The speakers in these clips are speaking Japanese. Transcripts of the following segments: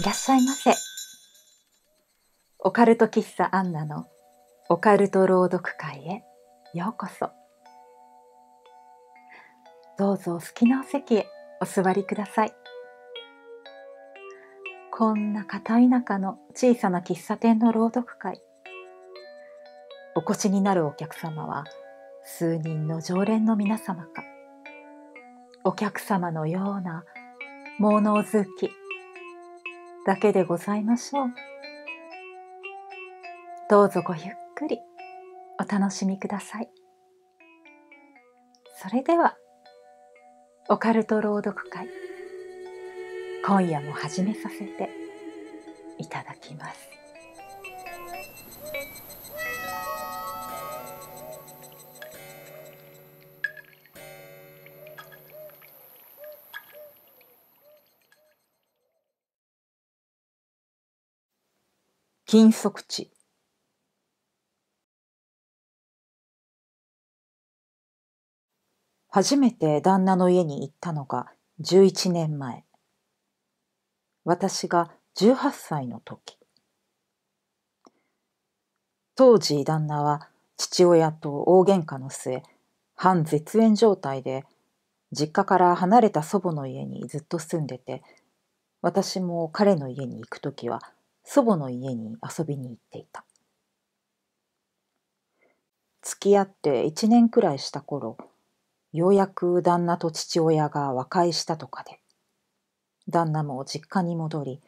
いらっしゃいませ。オカルト喫茶アンナのオカルト朗読会へようこそ。どうぞお好きなお席へお座りください。こんな片田舎の小さな喫茶店の朗読会。お越しになるお客様は数人の常連の皆様か。お客様のような物好きだけでございましょうどうぞごゆっくりお楽しみくださいそれではオカルト朗読会今夜も始めさせていただきます禁足地初めて旦那の家に行ったのが11年前私が18歳の時当時旦那は父親と大喧嘩の末半絶縁状態で実家から離れた祖母の家にずっと住んでて私も彼の家に行く時は祖母の家に遊びに行っていた付き合って1年くらいした頃ようやく旦那と父親が和解したとかで旦那も実家に戻り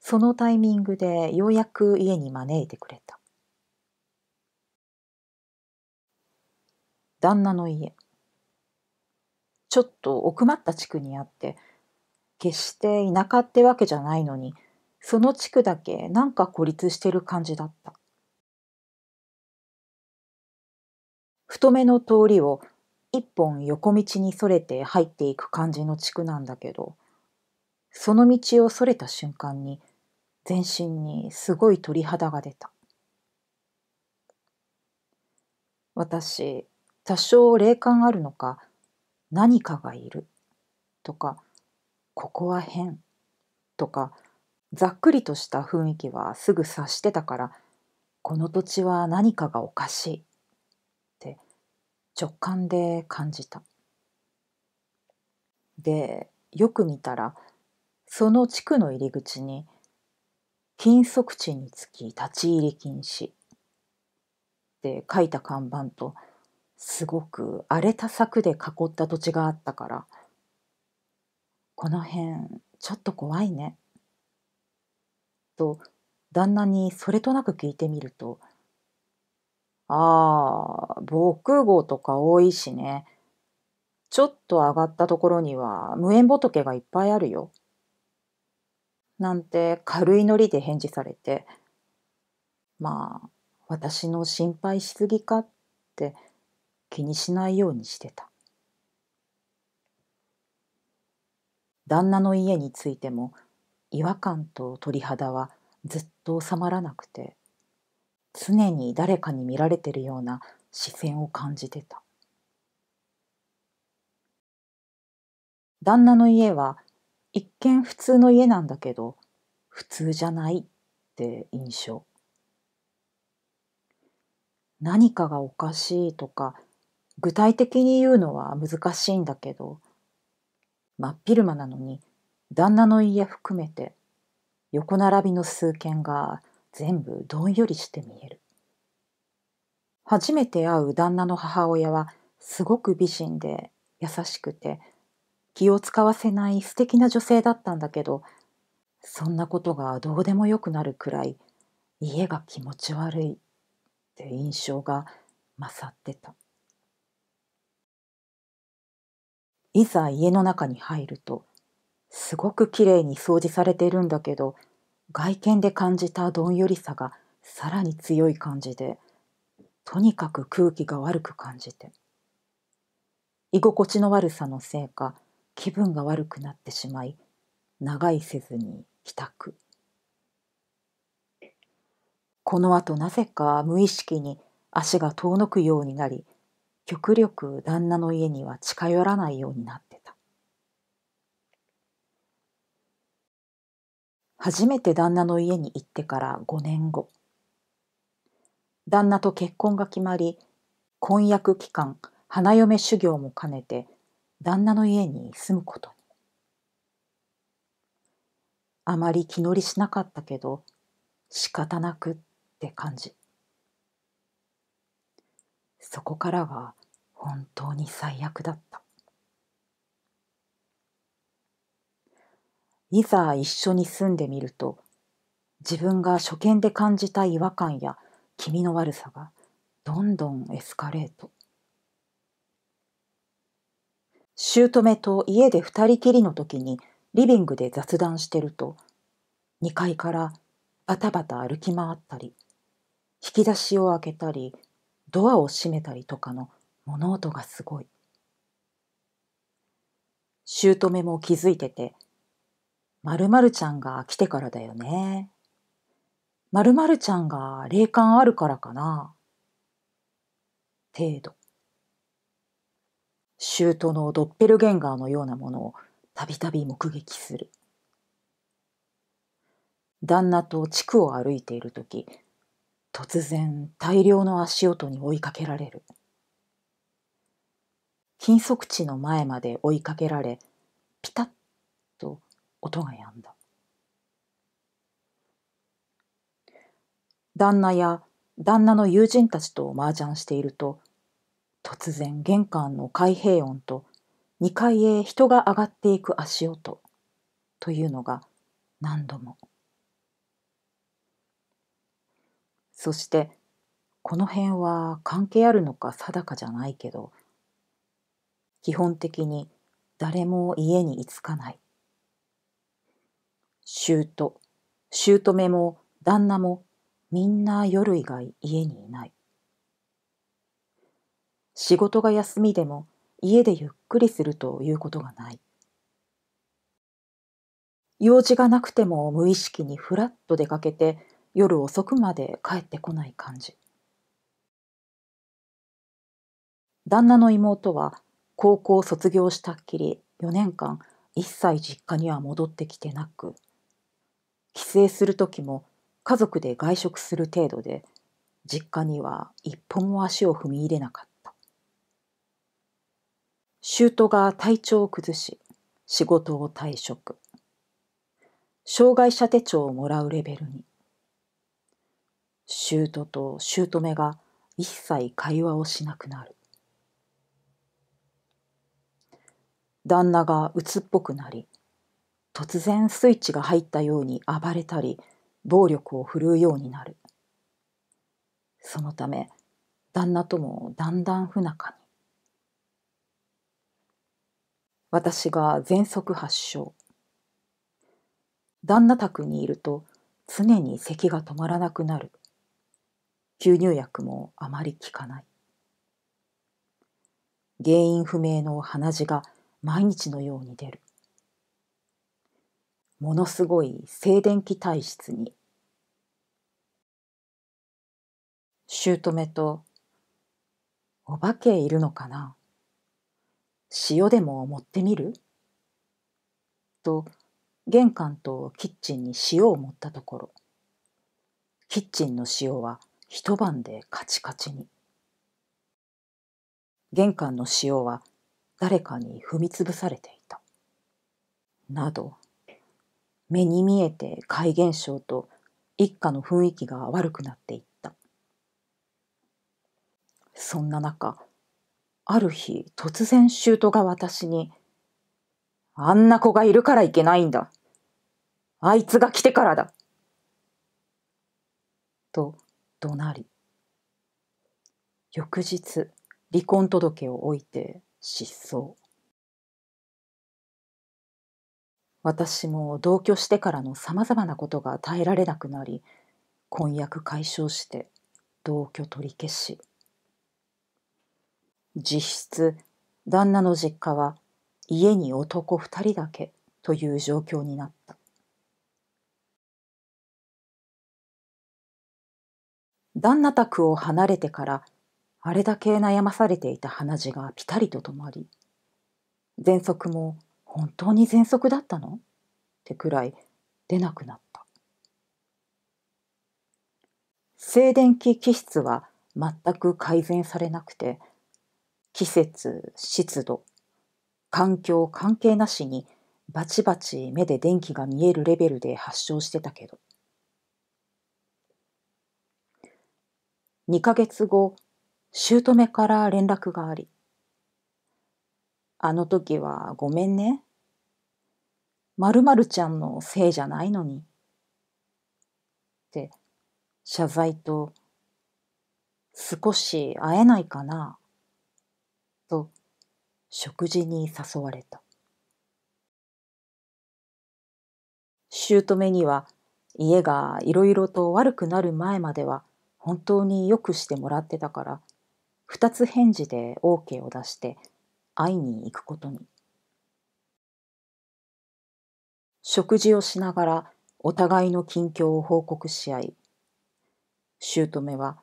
そのタイミングでようやく家に招いてくれた旦那の家ちょっと奥まった地区にあって決して田舎ってわけじゃないのにその地区だけなんか孤立してる感じだった。太めの通りを一本横道にそれて入っていく感じの地区なんだけど、その道をそれた瞬間に全身にすごい鳥肌が出た。私、多少霊感あるのか、何かがいるとか、ここは変とか、ざっくりとした雰囲気はすぐ察してたからこの土地は何かがおかしいって直感で感じた。でよく見たらその地区の入り口に禁足地につき立ち入り禁止って書いた看板とすごく荒れた柵で囲った土地があったからこの辺ちょっと怖いねと旦那にそれとなく聞いてみると「ああ防空壕とか多いしねちょっと上がったところには無縁仏がいっぱいあるよ」なんて軽いノリで返事されてまあ私の心配しすぎかって気にしないようにしてた旦那の家についても「違和感と鳥肌はずっと収まらなくて常に誰かに見られてるような視線を感じてた旦那の家は一見普通の家なんだけど普通じゃないって印象何かがおかしいとか具体的に言うのは難しいんだけど真っ昼間なのに旦那の家含めて横並びの数軒が全部どんよりして見える初めて会う旦那の母親はすごく美人で優しくて気を使わせない素敵な女性だったんだけどそんなことがどうでもよくなるくらい家が気持ち悪いって印象が勝ってたいざ家の中に入るとすごくきれいに掃除されているんだけど外見で感じたどんよりさがさらに強い感じでとにかく空気が悪く感じて居心地の悪さのせいか気分が悪くなってしまい長いせずに帰宅このあとなぜか無意識に足が遠のくようになり極力旦那の家には近寄らないようになっ初めて旦那の家に行ってから5年後旦那と結婚が決まり婚約期間花嫁修行も兼ねて旦那の家に住むことにあまり気乗りしなかったけど仕方なくって感じそこからは本当に最悪だったいざ一緒に住んでみると自分が初見で感じた違和感や気味の悪さがどんどんエスカレート姑と家で二人きりの時にリビングで雑談してると2階からバタバタ歩き回ったり引き出しを開けたりドアを閉めたりとかの物音がすごい姑も気づいてて〇〇ちゃんが来てからだよね。〇〇ちゃんが霊感あるからかな。程度。舅のドッペルゲンガーのようなものをたびたび目撃する。旦那と地区を歩いている時突然大量の足音に追いかけられる禁足地の前まで追いかけられピタッと音が止んだ旦那や旦那の友人たちと麻雀していると突然玄関の開閉音と2階へ人が上がっていく足音というのが何度もそしてこの辺は関係あるのか定かじゃないけど基本的に誰も家に居つかない姑、姑も旦那もみんな夜以外家にいない。仕事が休みでも家でゆっくりするということがない。用事がなくても無意識にふらっと出かけて夜遅くまで帰ってこない感じ。旦那の妹は高校卒業したっきり4年間一切実家には戻ってきてなく帰省する時も家族で外食する程度で実家には一歩も足を踏み入れなかった舅が体調を崩し仕事を退職障害者手帳をもらうレベルに舅と姑が一切会話をしなくなる旦那が鬱っぽくなり突然スイッチが入ったように暴れたり暴力を振るうようになるそのため旦那ともだんだん不仲に私が喘息発症旦那宅にいると常に咳が止まらなくなる吸入薬もあまり効かない原因不明の鼻血が毎日のように出るものすごい静電気体質に姑と「お化けいるのかな塩でも持ってみる?」と玄関とキッチンに塩を持ったところキッチンの塩は一晩でカチカチに玄関の塩は誰かに踏みつぶされていたなど目に見えて怪現象と一家の雰囲気が悪くなっていったそんな中ある日突然舅が私に「あんな子がいるからいけないんだあいつが来てからだ」と怒鳴り翌日離婚届を置いて失踪私も同居してからのさまざまなことが耐えられなくなり婚約解消して同居取り消し実質旦那の実家は家に男2人だけという状況になった旦那宅を離れてからあれだけ悩まされていた鼻血がぴたりと止まり喘息も本当に喘息だったのってくらい出なくなった。静電気気質は全く改善されなくて、季節、湿度、環境関係なしにバチバチ目で電気が見えるレベルで発症してたけど、2ヶ月後、姑から連絡があり、あの時はごめんね。まるまるちゃんのせいじゃないのに。って謝罪と少し会えないかなと食事に誘われた。姑には家がいろいろと悪くなる前までは本当によくしてもらってたから二つ返事で OK を出して会いに行くことに。食事をしながらお互いの近況を報告し合い、姑は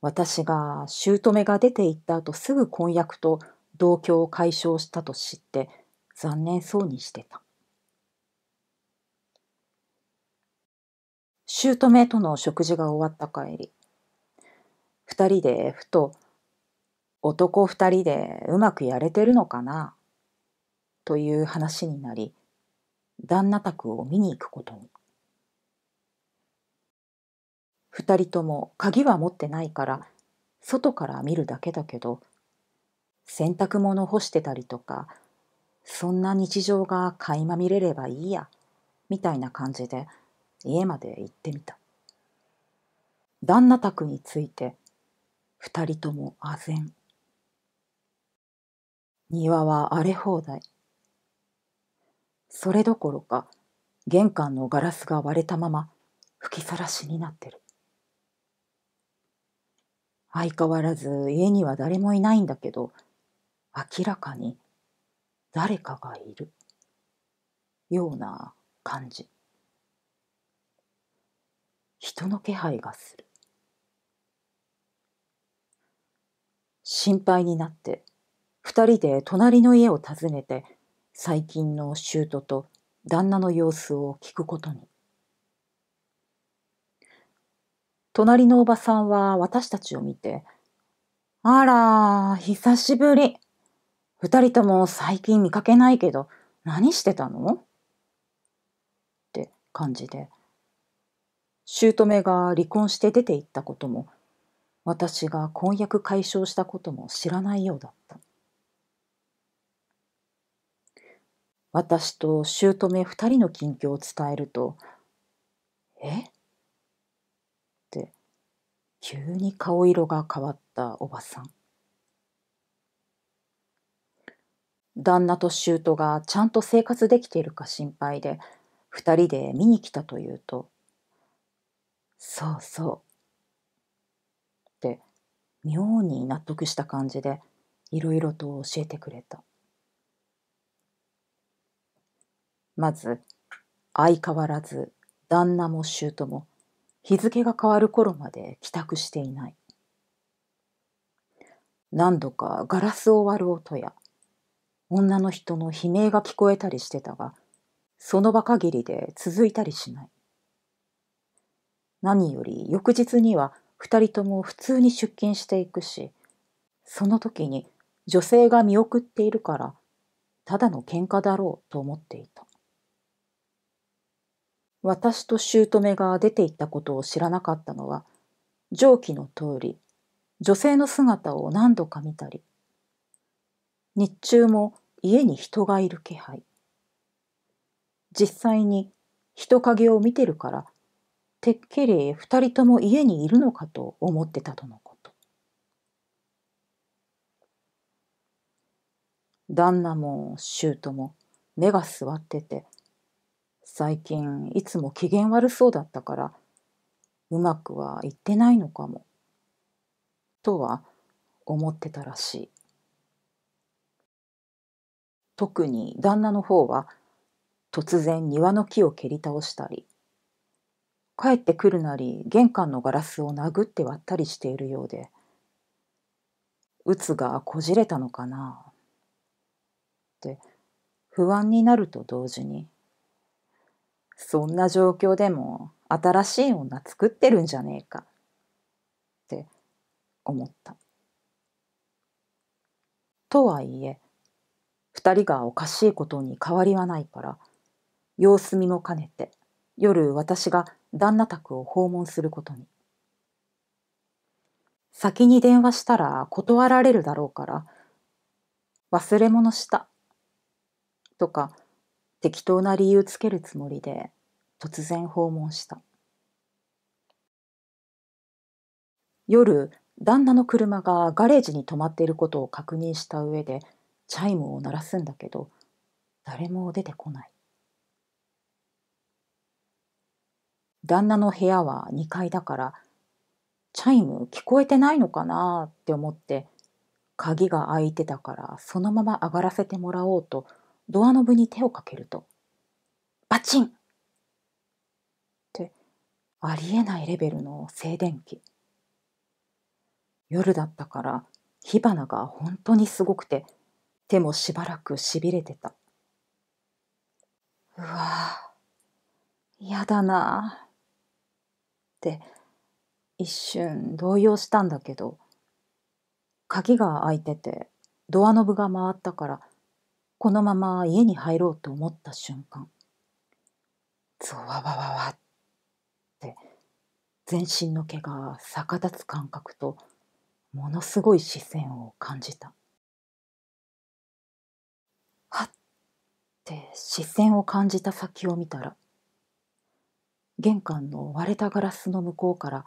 私が姑が出て行った後すぐ婚約と同居を解消したと知って残念そうにしてた。姑との食事が終わった帰り、二人でふと男二人でうまくやれてるのかなという話になり、旦那宅を見に行くことに。二人とも鍵は持ってないから、外から見るだけだけど、洗濯物干してたりとか、そんな日常が垣間見れればいいや、みたいな感じで家まで行ってみた。旦那宅について、二人とも唖然。庭は荒れ放題。それどころか、玄関のガラスが割れたまま吹きさらしになってる。相変わらず家には誰もいないんだけど、明らかに誰かがいるような感じ。人の気配がする。心配になって二人で隣の家を訪ねて最近の舅と旦那の様子を聞くことに隣のおばさんは私たちを見て「あら久しぶり二人とも最近見かけないけど何してたの?」って感じで姑が離婚して出て行ったことも私が婚約解消したことも知らないようだった。私と姑二人の近況を伝えると、えって急に顔色が変わったおばさん。旦那と舅がちゃんと生活できているか心配で、二人で見に来たというと、そうそう。って妙に納得した感じでいろいろと教えてくれた。まず、相変わらず旦那も舅も日付が変わる頃まで帰宅していない。何度かガラスを割る音や女の人の悲鳴が聞こえたりしてたが、その場限りで続いたりしない。何より翌日には二人とも普通に出勤していくし、その時に女性が見送っているから、ただの喧嘩だろうと思っていた。私と姑が出て行ったことを知らなかったのは、上記の通り、女性の姿を何度か見たり、日中も家に人がいる気配。実際に人影を見てるから、てっきり二人とも家にいるのかと思ってたとのこと。旦那も姑も目が座ってて、最近いつも機嫌悪そうだったからうまくはいってないのかもとは思ってたらしい特に旦那の方は突然庭の木を蹴り倒したり帰ってくるなり玄関のガラスを殴って割ったりしているようで鬱がこじれたのかなって不安になると同時にそんな状況でも新しい女作ってるんじゃねえかって思った。とはいえ二人がおかしいことに変わりはないから様子見も兼ねて夜私が旦那宅を訪問することに。先に電話したら断られるだろうから忘れ物したとか適当な理由つけるつもりで突然訪問した夜旦那の車がガレージに止まっていることを確認した上でチャイムを鳴らすんだけど誰も出てこない旦那の部屋は2階だからチャイム聞こえてないのかなって思って鍵が開いてたからそのまま上がらせてもらおうとドアノブに手をかけると、バチンってありえないレベルの静電気。夜だったから火花が本当にすごくて、手もしばらくしびれてた。うわぁ、嫌だなぁ。って一瞬動揺したんだけど、鍵が開いててドアノブが回ったからこのまま家に入ろうと思った瞬間ゾワワワワって全身の毛が逆立つ感覚とものすごい視線を感じたはって視線を感じた先を見たら玄関の割れたガラスの向こうから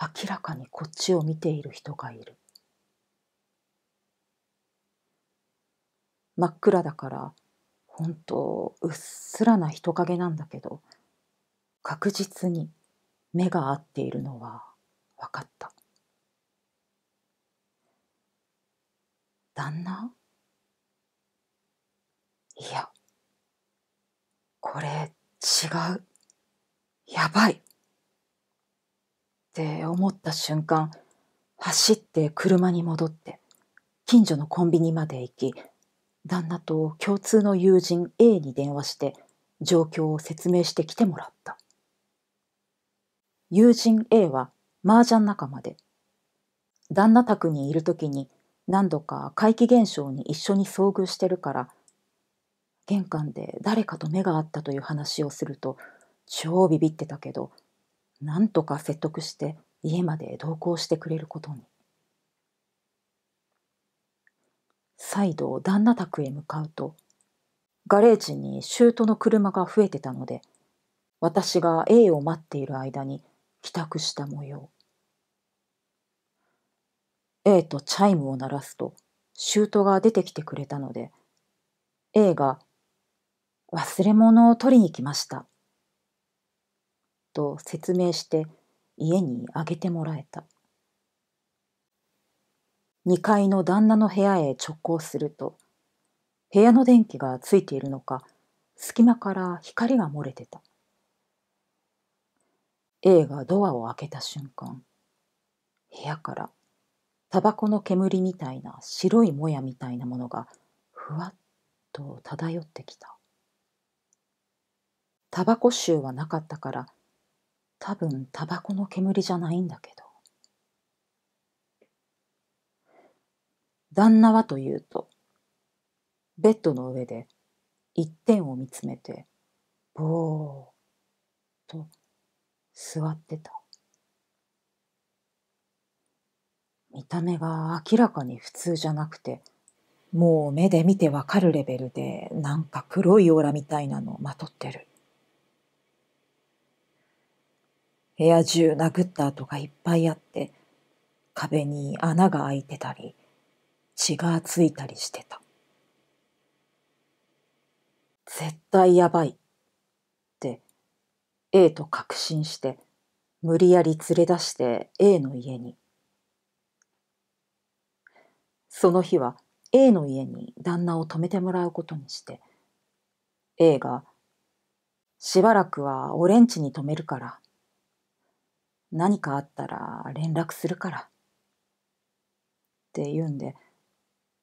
明らかにこっちを見ている人がいる真っ暗だから本当うっすらな人影なんだけど確実に目が合っているのは分かった旦那いやこれ違うやばいって思った瞬間走って車に戻って近所のコンビニまで行き旦那と共通の友人 A に電話して状況を説明してきてもらった。友人 A は麻雀仲間で、旦那宅にいる時に何度か怪奇現象に一緒に遭遇してるから、玄関で誰かと目が合ったという話をすると超ビビってたけど、なんとか説得して家まで同行してくれることに。再度旦那宅へ向かうとガレージに舅の車が増えてたので私が A を待っている間に帰宅した模様 A とチャイムを鳴らすと舅が出てきてくれたので A が「忘れ物を取りに来ました」と説明して家にあげてもらえた。2階の旦那の部屋へ直行すると、部屋の電気がついているのか、隙間から光が漏れてた。A がドアを開けた瞬間、部屋からタバコの煙みたいな白いもやみたいなものがふわっと漂ってきた。タバコ臭はなかったから、多分タバコの煙じゃないんだけど。旦那はというと、ベッドの上で一点を見つめて、ぼーと座ってた。見た目が明らかに普通じゃなくて、もう目で見てわかるレベルで、なんか黒いオーラみたいなのをまとってる。部屋中殴った跡がいっぱいあって、壁に穴が開いてたり、血がついたりしてた。絶対やばいって A と確信して無理やり連れ出して A の家に。その日は A の家に旦那を泊めてもらうことにして A が「しばらくは俺んちに泊めるから何かあったら連絡するから」って言うんで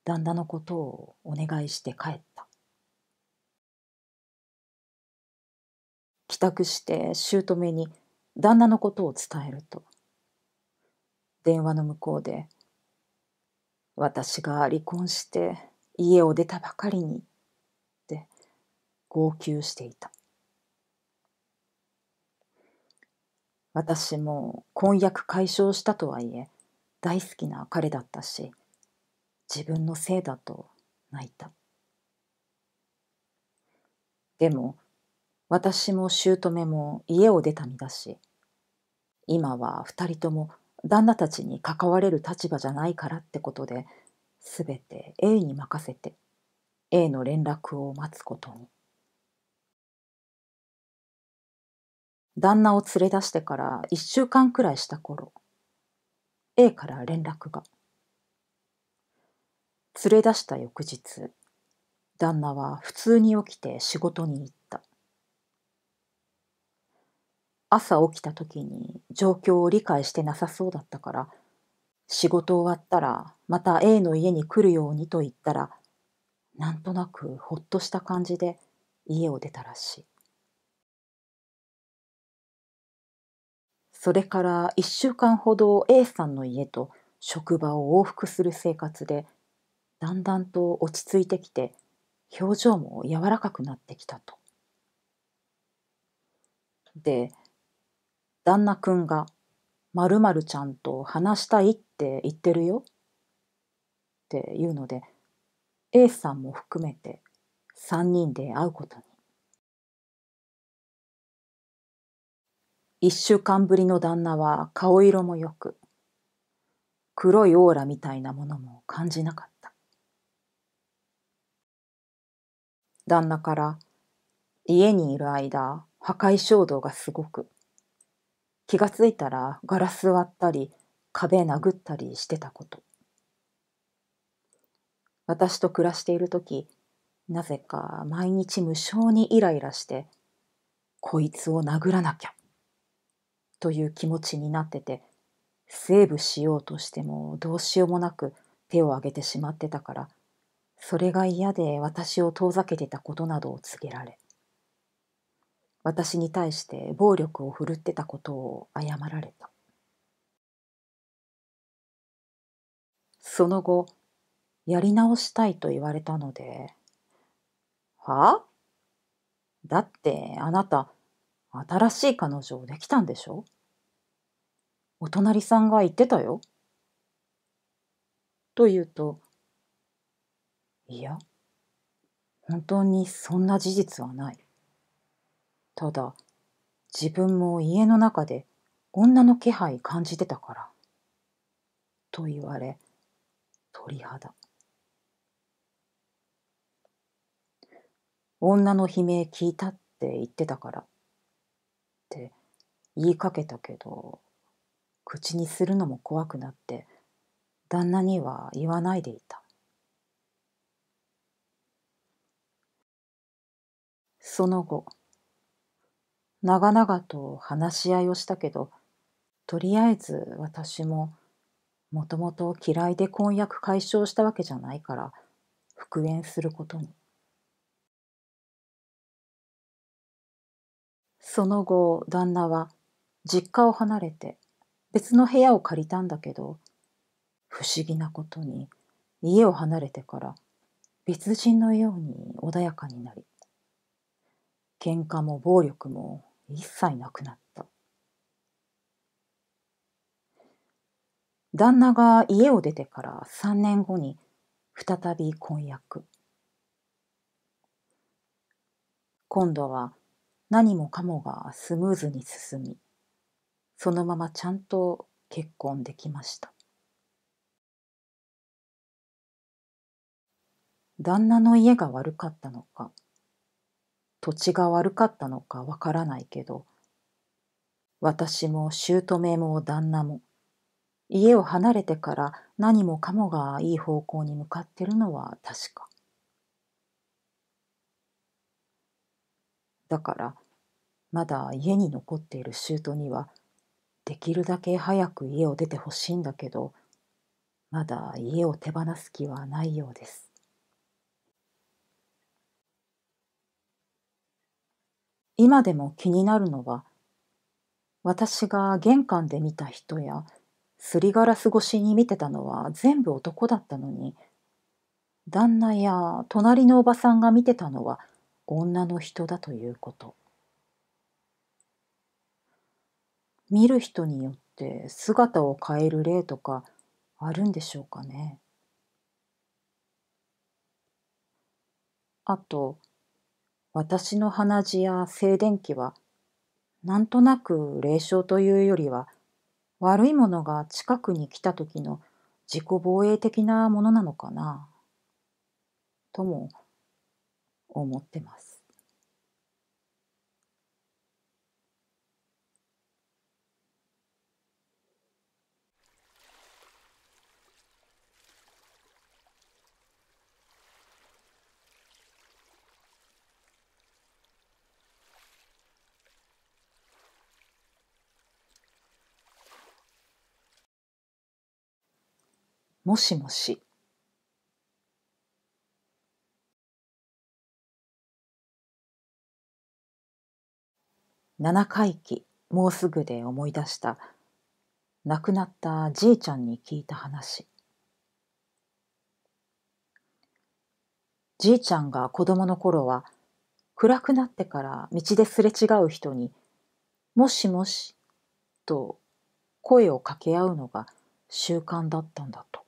旦那のことをお願いして帰った帰宅して姑に旦那のことを伝えると電話の向こうで「私が離婚して家を出たばかりに」って号泣していた私も婚約解消したとはいえ大好きな彼だったし自分のせいだと泣いたでも私も姑も家を出た身だし今は二人とも旦那たちに関われる立場じゃないからってことで全て A に任せて A の連絡を待つことに旦那を連れ出してから1週間くらいした頃 A から連絡が「連れ出した翌日、旦那は普通に起きて仕事に行った。朝起きた時に状況を理解してなさそうだったから、仕事終わったらまた A の家に来るようにと言ったら、なんとなくほっとした感じで家を出たらしい。それから1週間ほど A さんの家と職場を往復する生活でだんだんと落ち着いてきて表情も柔らかくなってきたと。で旦那くんが「まるちゃんと話したいって言ってるよ」っていうので A さんも含めて3人で会うことに。1週間ぶりの旦那は顔色もよく黒いオーラみたいなものも感じなかった。旦那から家にいる間破壊衝動がすごく気がついたらガラス割ったり壁殴ったりしてたこと私と暮らしている時なぜか毎日無性にイライラしてこいつを殴らなきゃという気持ちになっててセーブしようとしてもどうしようもなく手を挙げてしまってたからそれが嫌で私を遠ざけてたことなどを告げられ私に対して暴力を振るってたことを謝られたその後やり直したいと言われたので「はあだってあなた新しい彼女できたんでしょお隣さんが言ってたよ」と言うと「いや本当にそんな事実はないただ自分も家の中で女の気配感じてたからと言われ鳥肌女の悲鳴聞いたって言ってたからって言いかけたけど口にするのも怖くなって旦那には言わないでいたその後、長々と話し合いをしたけど、とりあえず私も、もともと嫌いで婚約解消したわけじゃないから、復縁することに。その後、旦那は実家を離れて別の部屋を借りたんだけど、不思議なことに家を離れてから別人のように穏やかになり、喧嘩も暴力も一切なくなった。旦那が家を出てから3年後に再び婚約。今度は何もかもがスムーズに進み、そのままちゃんと結婚できました。旦那の家が悪かったのか、土地が悪かったのかわからないけど私も姑も旦那も家を離れてから何もかもがいい方向に向かってるのは確かだからまだ家に残っている舅にはできるだけ早く家を出てほしいんだけどまだ家を手放す気はないようです今でも気になるのは私が玄関で見た人やすりガラス越しに見てたのは全部男だったのに旦那や隣のおばさんが見てたのは女の人だということ見る人によって姿を変える例とかあるんでしょうかねあと私の鼻血や静電気は、なんとなく霊障というよりは、悪いものが近くに来た時の自己防衛的なものなのかな、とも思ってます。もしもし七回忌もうすぐで思い出した亡くなったじいちゃんに聞いた話じいちゃんが子供の頃は暗くなってから道ですれ違う人に「もしもし」と声を掛け合うのが習慣だったんだと。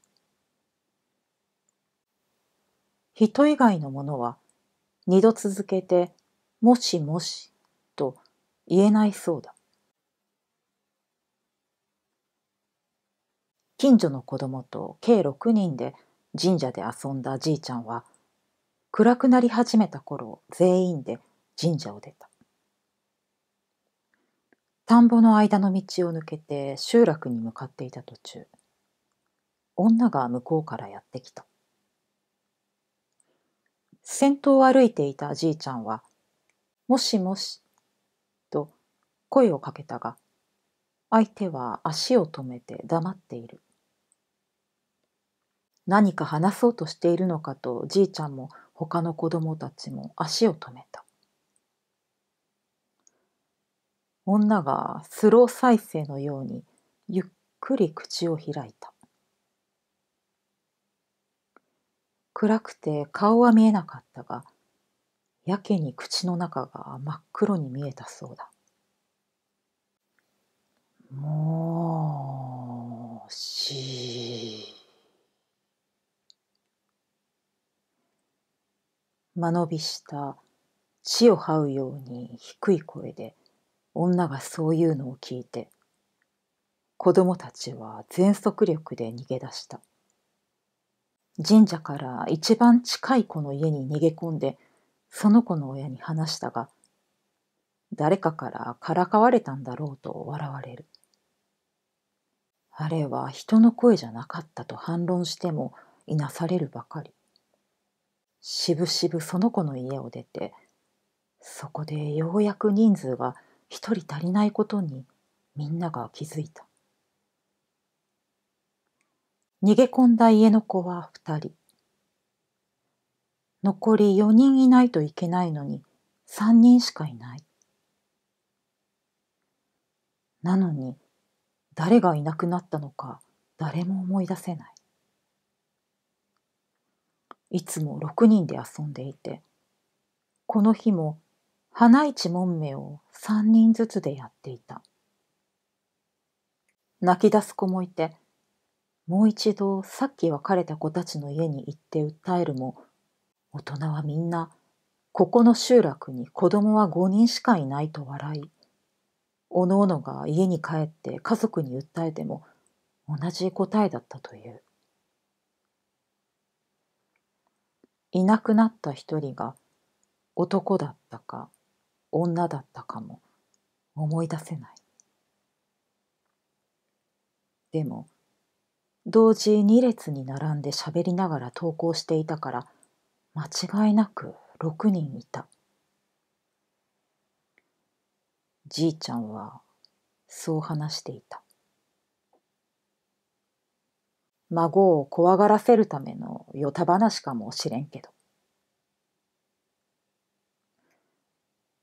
人以外のものは二度続けてもしもしと言えないそうだ。近所の子供と計六人で神社で遊んだじいちゃんは暗くなり始めた頃全員で神社を出た田んぼの間の道を抜けて集落に向かっていた途中女が向こうからやってきた先頭を歩いていたじいちゃんは、もしもし、と声をかけたが、相手は足を止めて黙っている。何か話そうとしているのかとじいちゃんも他の子供たちも足を止めた。女がスロー再生のようにゆっくり口を開いた。暗くて顔は見えなかったが、やけに口の中が真っ黒に見えたそうだ。もし。間延びした血を這うように低い声で女がそういうのを聞いて子供たちは全速力で逃げ出した。神社から一番近い子の家に逃げ込んでその子の親に話したが誰かからからかわれたんだろうと笑われるあれは人の声じゃなかったと反論してもいなされるばかりしぶしぶその子の家を出てそこでようやく人数が一人足りないことにみんなが気づいた逃げ込んだ家の子は2人。残り4人いないといけないのに3人しかいない。なのに誰がいなくなったのか誰も思い出せない。いつも6人で遊んでいて、この日も花一門名を3人ずつでやっていた。泣き出す子もいて、もう一度さっき別れた子たちの家に行って訴えるも大人はみんなここの集落に子供は5人しかいないと笑いおのおのが家に帰って家族に訴えても同じ答えだったといういなくなった一人が男だったか女だったかも思い出せないでも同時2列に並んで喋りながら投稿していたから間違いなく6人いたじいちゃんはそう話していた孫を怖がらせるためのよた話かもしれんけど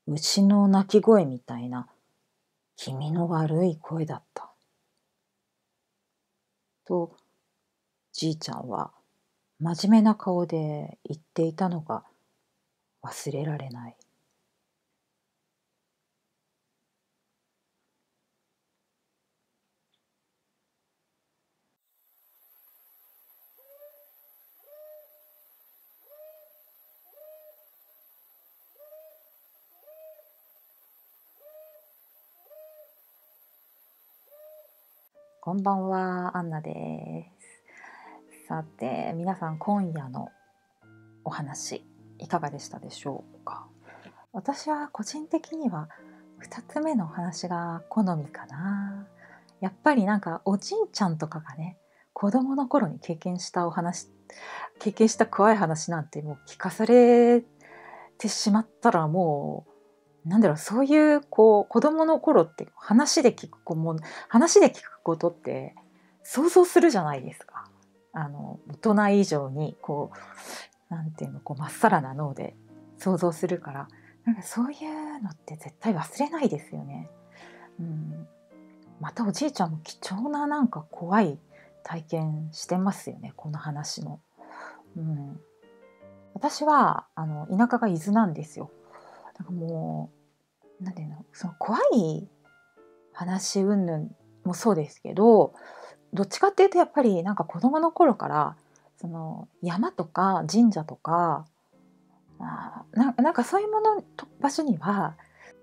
牛の鳴き声みたいな気味の悪い声だったとじいちゃんは真面目な顔で言っていたのが忘れられないこんばんは、アンナです。さて、皆さん今夜のお話いかがでしたでしょうか。私は個人的には2つ目のお話が好みかな。やっぱりなんかおじいちゃんとかがね、子供の頃に経験したお話、経験した怖い話なんてもう聞かされてしまったらもうなんだろうそういうこう子供の頃って話で聞くこうも話で聞くことって想像するじゃないですか。あの大人以上にこうなんていうのこうまっさらな脳で想像するからなんかそういうのって絶対忘れないですよね。うん、またおじいちゃんも貴重ななんか怖い体験してますよねこの話の。うん、私はあの田舎が伊豆なんですよ。だからもうなんていうのその怖い話云々もそうですけどどっちかっていうとやっぱりなんか子供の頃からその山とか神社とかなんかそういうもの場所には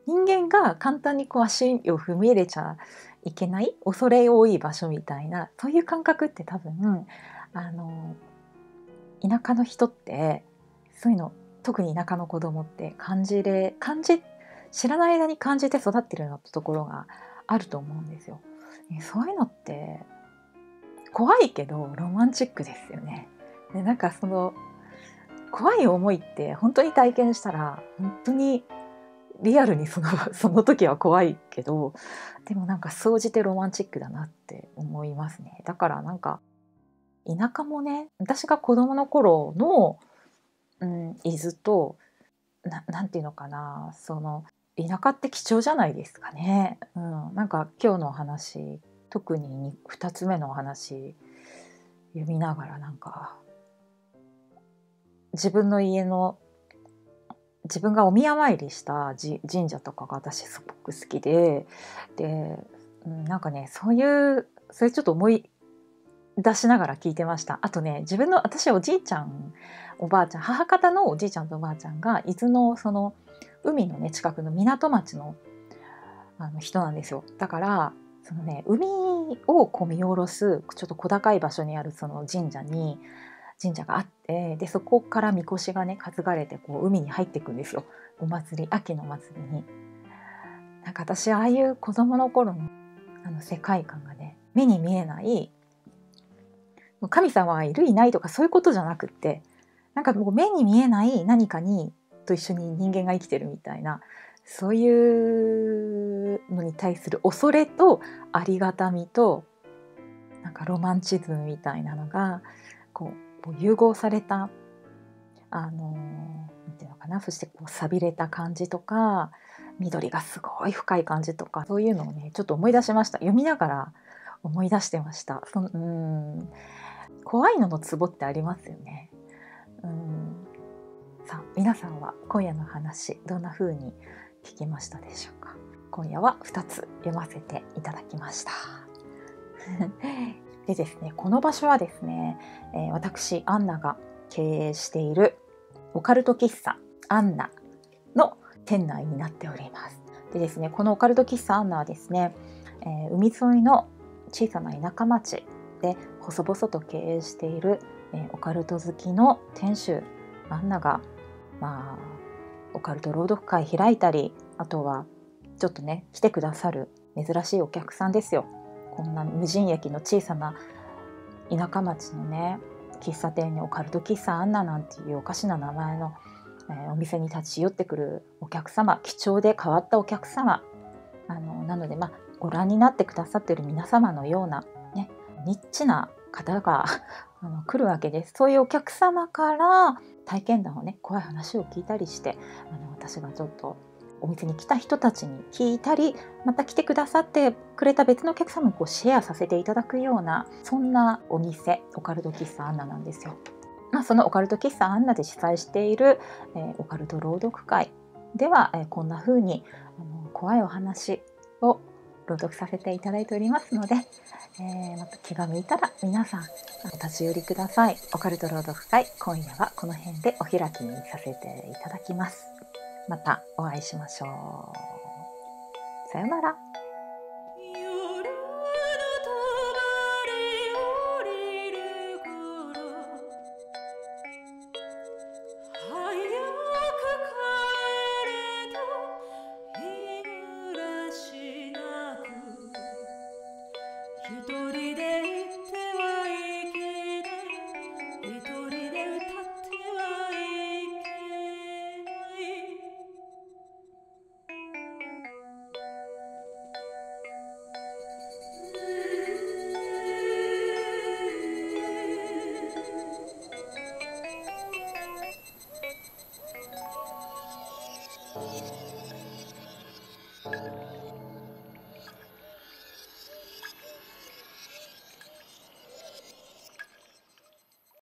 人間が簡単にこう足を踏み入れちゃいけない恐れ多い場所みたいなそういう感覚って多分あの田舎の人ってそういうの特に田舎の子供って感じれ感じ知らない間に感じて育ってるようなところがあると思うんですよ。そういうのって怖いけどロマンチックですよね。でなんかその怖い思いって本当に体験したら本当にリアルにその その時は怖いけどでもなんか総じてロマンチックだなって思いますねだからなんか田舎もね私が子供の頃の、うん、伊豆と何て言うのかなその田舎って貴重じゃないですかね。うん、なんか今日のお話特に 2, つ目のお話読みながらなんか自分の家の自分がお宮参りした神社とかが私すごく好きででうん、なんかねそういうそれちょっと思い出しながら聞いてましたあとね自分の私おじいちゃんおばあちゃん母方のおじいちゃんとおばあちゃんが伊豆のその「海のね近くの港町のあの人なんですよだからそのね海をこ見下ろすちょっと小高い場所にあるその神社に神社があってでそこからみこしがね担がれてこう海に入っていくんですよお祭り秋の祭りに。なんか私ああいう子供の頃のあの世界観がね目に見えない神様はいるいないとかそういうことじゃなくってなんかもう目に見えない何かにと一緒に人間が生きてるみたいなそういうのに対する恐れとありがたみとなんかロマンチズムみたいなのがこう融合されたあのー、ていうのかなそしてこう寂れた感じとか緑がすごい深い感じとかそういうのをねちょっと思い出しました読みながら思い出してましたそのうん怖いののツボってありますよねうんさん皆さんは今夜の話どんな風に聞きましたでしょうか今夜は2つ読ませていただきました でですねこの場所はですね、えー、私アンナが経営しているオカルト喫茶アンナの店内になっておりますでですねこのオカルト喫茶アンナはですね、えー、海沿いの小さな田舎町で細々と経営している、えオカルト好きの店主アンナがまあ、オカルト朗読会開いたりあとはちょっとね来てくださる珍しいお客さんですよこんな無人駅の小さな田舎町のね喫茶店にオカルト喫茶アンナなんていうおかしな名前の、えー、お店に立ち寄ってくるお客様貴重で変わったお客様あのなのでまあご覧になってくださってる皆様のようなねニッチな方が あの来るわけです。そういうお客様から体験談をね怖い話を聞いたりしてあの私がちょっとお店に来た人たちに聞いたりまた来てくださってくれた別のお客様にこうシェアさせていただくようなそんなお店オカルト喫茶アンナなんですよ。まあ、そのオカルト喫茶アンナで主催している、えー、オカルト朗読会では、えー、こんな風にあの怖いお話を朗読させていただいておりますので、えー、また気が向いたら皆さんお立ち寄りください。オカルト朗読会、今夜はこの辺でお開きにさせていただきます。またお会いしましょう。さようなら。